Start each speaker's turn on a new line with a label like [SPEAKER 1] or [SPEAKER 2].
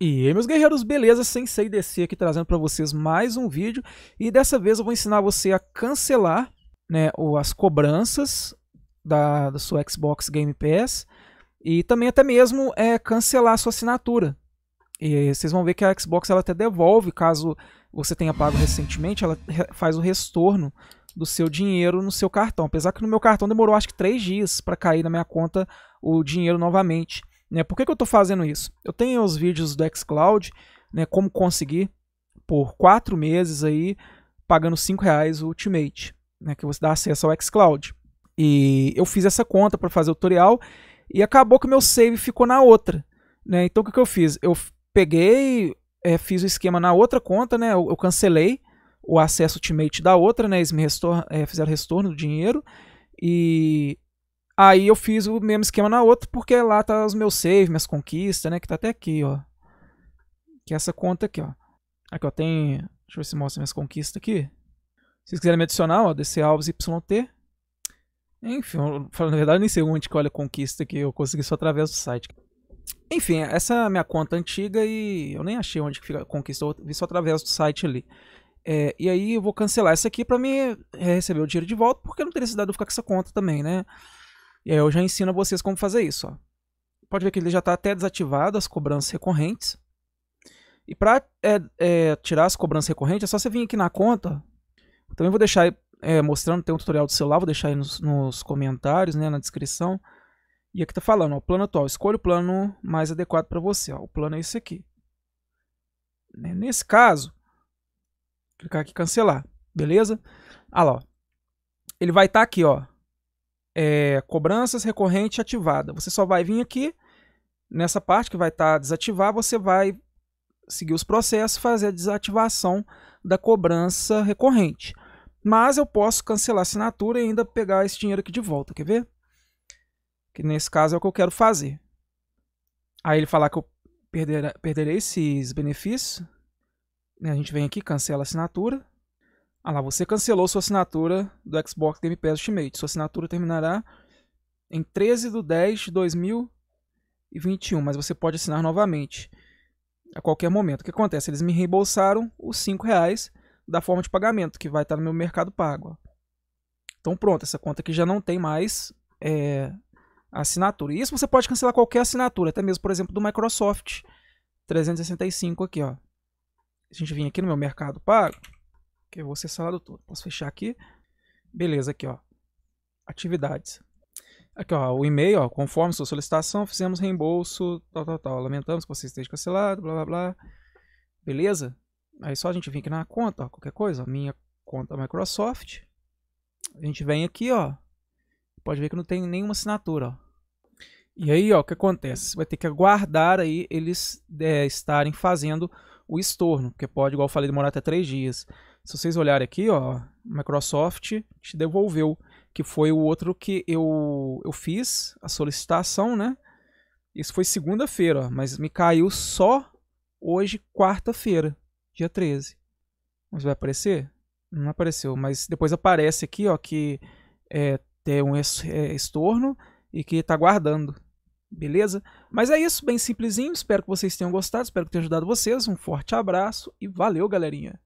[SPEAKER 1] E aí, meus guerreiros, beleza? Sensei DC aqui trazendo para vocês mais um vídeo. E dessa vez eu vou ensinar você a cancelar né, as cobranças da, da sua Xbox Game Pass. E também até mesmo é, cancelar a sua assinatura. E vocês vão ver que a Xbox ela até devolve, caso você tenha pago recentemente, ela faz o retorno do seu dinheiro no seu cartão. Apesar que no meu cartão demorou acho que três dias para cair na minha conta o dinheiro novamente. Né? Por que, que eu estou fazendo isso? Eu tenho os vídeos do xCloud, né, como conseguir, por quatro meses aí, pagando cinco reais o Ultimate, né, que você dá acesso ao xCloud. E eu fiz essa conta para fazer o tutorial e acabou que o meu save ficou na outra. Né? Então o que, que eu fiz? Eu peguei, é, fiz o esquema na outra conta, né? eu, eu cancelei o acesso Ultimate da outra, né? Eles me restor é, fizeram retorno do dinheiro. E aí eu fiz o mesmo esquema na outra, porque lá tá os meus saves, minhas conquistas, né? Que tá até aqui, ó. Que é essa conta aqui, ó. Aqui, eu tenho, Deixa eu ver se mostra minhas conquistas aqui. Se vocês quiserem me adicionar, ó, DC Alves YT. Enfim, eu, na verdade nem sei onde que olha a conquista que eu consegui só através do site. Enfim, essa é a minha conta antiga e eu nem achei onde que fica a conquista, eu vi só através do site ali. É, e aí eu vou cancelar essa aqui para me é, receber o dinheiro de volta, porque não teria necessidade de eu ficar com essa conta também, né? E aí eu já ensino a vocês como fazer isso, ó. Pode ver que ele já está até desativado as cobranças recorrentes. E para é, é, tirar as cobranças recorrentes, é só você vir aqui na conta. também vou deixar aí, é, mostrando, tem um tutorial do celular, vou deixar aí nos, nos comentários, né, na descrição. E aqui tá falando, ó, plano atual, escolha o plano mais adequado para você, ó, o plano é esse aqui. Né, nesse caso, clicar aqui cancelar, beleza? Ah lá, ó. ele vai estar tá aqui, ó, é, cobranças recorrente ativada. Você só vai vir aqui nessa parte que vai estar tá desativar, você vai seguir os processos, fazer a desativação da cobrança recorrente. Mas eu posso cancelar a assinatura e ainda pegar esse dinheiro aqui de volta, quer ver? Que nesse caso é o que eu quero fazer. Aí ele falar que eu perderá, perderei esses benefícios. Né, a gente vem aqui, cancela a assinatura. Ah lá, você cancelou sua assinatura do Xbox Game Pass Ultimate. Sua assinatura terminará em 13 de 10 de 2021, mas você pode assinar novamente a qualquer momento. O que acontece? Eles me reembolsaram os 5 reais da forma de pagamento, que vai estar no meu mercado pago. Então pronto, essa conta aqui já não tem mais é, assinatura. E isso você pode cancelar qualquer assinatura, até mesmo, por exemplo, do Microsoft 365 aqui, ó a gente vir aqui no meu mercado pago, que eu vou ser salado todo. Posso fechar aqui. Beleza, aqui, ó. Atividades. Aqui, ó, o e-mail, ó, conforme sua solicitação, fizemos reembolso, tal, tal, tal. Lamentamos que você esteja cancelado, blá, blá, blá. Beleza? Aí só a gente vem aqui na conta, ó, qualquer coisa, ó, minha conta é Microsoft. A gente vem aqui, ó. Pode ver que não tem nenhuma assinatura, ó. E aí, ó, o que acontece? Você vai ter que aguardar aí eles é, estarem fazendo o estorno, porque pode, igual eu falei, demorar até três dias. Se vocês olharem aqui, ó, Microsoft te devolveu, que foi o outro que eu, eu fiz, a solicitação, né? Isso foi segunda-feira, mas me caiu só hoje, quarta-feira, dia 13. Mas vai aparecer? Não apareceu, mas depois aparece aqui, ó, que é, tem um é, estorno e que tá guardando. Beleza? Mas é isso, bem simplesinho. Espero que vocês tenham gostado, espero que tenha ajudado vocês. Um forte abraço e valeu, galerinha!